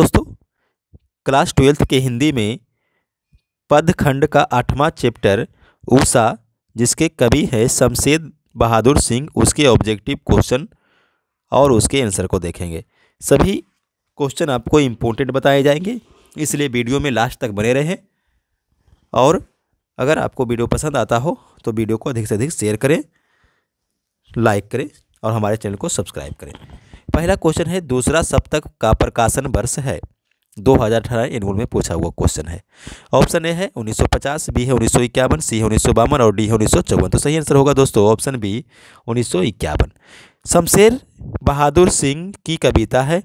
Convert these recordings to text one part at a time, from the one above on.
दोस्तों class twelfth के हिंदी में पद खंड का आठवां चैप्टर ऊषा जिसके कवि है शमशेद बहादुर सिंह उसके ऑब्जेक्टिव क्वेश्चन और उसके आंसर को देखेंगे सभी क्वेश्चन आपको इम्पोर्टेंट बताए जाएंगे इसलिए वीडियो में लास्ट तक बने रहें और अगर आपको वीडियो पसंद आता हो तो वीडियो को अधिक से अधिक शेयर करें लाइक करें और हमारे चैनल को सब्सक्राइब करें पहला क्वेश्चन है दूसरा सप्तक का प्रकाशन वर्ष है 2018 अठारह में पूछा हुआ क्वेश्चन है ऑप्शन ए है 1950 बी है उन्नीस सी है उन्नीस और डी है उन्नीस तो सही आंसर होगा दोस्तों ऑप्शन बी उन्नीस शमशेर बहादुर सिंह की कविता है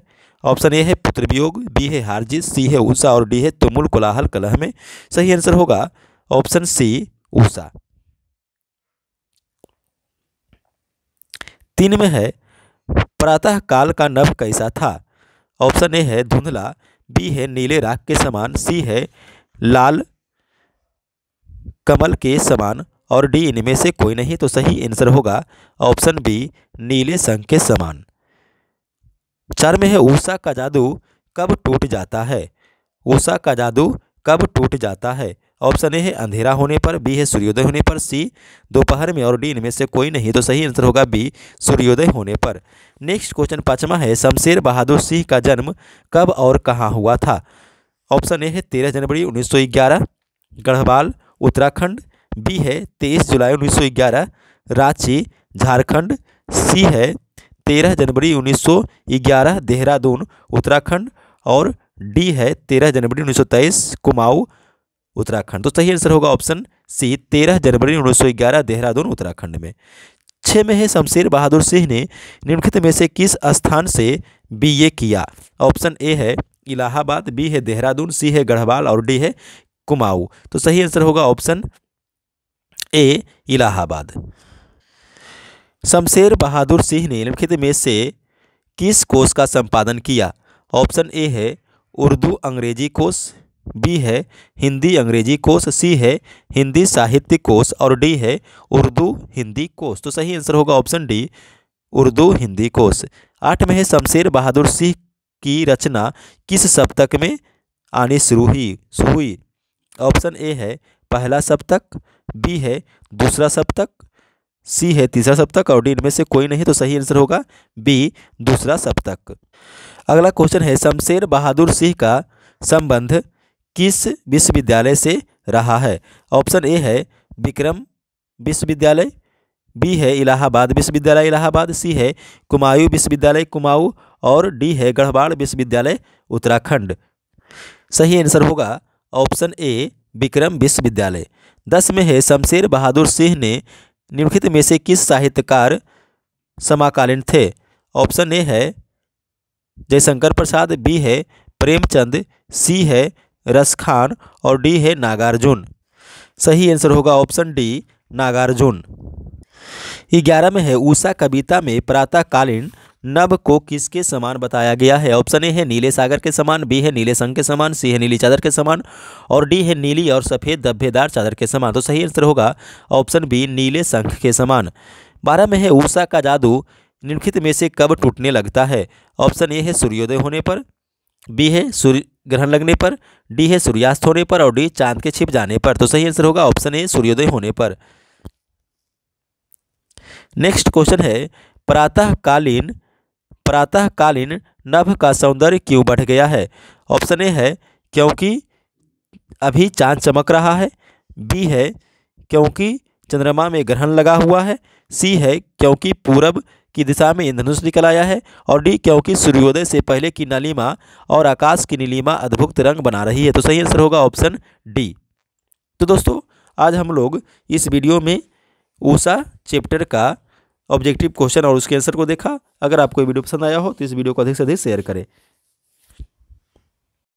ऑप्शन ए है पुत्र वियोग बी है हारजीत सी है ऊषा और डी है तुमुल कोलाहल कलह में सही आंसर होगा ऑप्शन सी ऊषा तीन में है प्रातः काल का नभ कैसा था ऑप्शन ए है धुंधला बी है नीले राख के समान सी है लाल कमल के समान और डी इनमें से कोई नहीं तो सही आंसर होगा ऑप्शन बी नीले संघ के समान चार में है ऊषा का जादू कब टूट जाता है ऊषा का जादू कब टूट जाता है ऑप्शन ए है अंधेरा होने पर बी है सूर्योदय होने पर सी दोपहर में और डी इनमें से कोई नहीं तो सही आंसर होगा बी सूर्योदय होने पर नेक्स्ट क्वेश्चन पाँचवा है शमशेर बहादुर सिंह का जन्म कब और कहाँ हुआ था ऑप्शन ए है तेरह जनवरी उन्नीस सौ ग्यारह गढ़वाल उत्तराखंड बी है तेईस जुलाई उन्नीस सौ ग्यारह रांची झारखंड सी है तेरह जनवरी उन्नीस सौ ग्यारह देहरादून उत्तराखंड और डी है तेरह जनवरी उन्नीस सौ तेईस कुमाऊँ उत्तराखंड तो सही आंसर होगा ऑप्शन सी तेरह जनवरी उन्नीस देहरादून उत्तराखंड में छः में है शमशेर बहादुर सिंह ने निम्नलिखित में से किस स्थान से बीए किया ऑप्शन ए है इलाहाबाद बी है देहरादून सी है गढ़वाल और डी है कुमाऊ तो सही आंसर होगा ऑप्शन ए इलाहाबाद शमशेर बहादुर सिंह ने निम्नलिखित में से किस कोर्स का संपादन किया ऑप्शन ए है उर्दू अंग्रेजी कोर्स बी है हिंदी अंग्रेजी कोर्स सी है हिंदी साहित्य कोर्स और डी है उर्दू हिंदी कोर्स तो सही आंसर होगा option D Urdu Hindi course आठ में है शमशेर बहादुर सिंह की रचना किस सप्तक में आनी शुरू ही हुई ऑप्शन ए है पहला सप्तक बी है दूसरा सप्तक सी है तीसरा सप्तक और डी इनमें से कोई नहीं तो सही आंसर होगा बी दूसरा सप्तक अगला क्वेश्चन है शमशेर बहादुर सिंह का संबंध किस विश्वविद्यालय से रहा है ऑप्शन ए है विक्रम विश्वविद्यालय बी है इलाहाबाद विश्वविद्यालय इलाहाबाद सी है कुमायूं विश्वविद्यालय कुमाऊं और डी है गढ़वाड़ विश्वविद्यालय उत्तराखंड सही आंसर होगा ऑप्शन ए विक्रम विश्वविद्यालय दस में है शमशेर बहादुर सिंह ने निम्नलिखित में से किस साहित्यकार समाकालीन थे ऑप्शन ए है जयशंकर प्रसाद बी है प्रेमचंद सी है रस खान और डी है नागार्जुन सही आंसर होगा ऑप्शन डी नागार्जुन ग्यारह में है उषा कविता में प्रातःकालीन नभ को किसके समान बताया गया है ऑप्शन ए है नीले सागर के समान बी है नीले संघ के समान सी है नीली चादर के समान और डी है नीली और सफ़ेद धब्बेदार चादर के समान तो सही आंसर होगा ऑप्शन बी नीले संघ के समान बारह में है ऊषा का जादू निम्नलिखित में से कब टूटने लगता है ऑप्शन ए है सूर्योदय होने पर बी है सूर्य ग्रहण लगने पर डी है सूर्यास्त होने पर और डी चांद के छिप जाने पर तो सही आंसर होगा ऑप्शन ए सूर्योदय होने पर नेक्स्ट क्वेश्चन है प्रातःकालीन प्रातःकालीन नभ का सौंदर्य क्यों बढ़ गया है ऑप्शन ए है क्योंकि अभी चांद चमक रहा है बी है क्योंकि चंद्रमा में ग्रहण लगा हुआ है सी है क्योंकि पूरब की दिशा में इंद्रधनुष निकल आया है और डी क्योंकि सूर्योदय से पहले की नलीमा और आकाश की नीलिमा अद्भुत रंग बना रही है तो सही आंसर होगा ऑप्शन डी तो दोस्तों आज हम लोग इस वीडियो में ऊषा चैप्टर का ऑब्जेक्टिव क्वेश्चन और उसके आंसर को देखा अगर आपको वीडियो पसंद आया हो तो इस वीडियो को अधिक से अधिक शेयर करें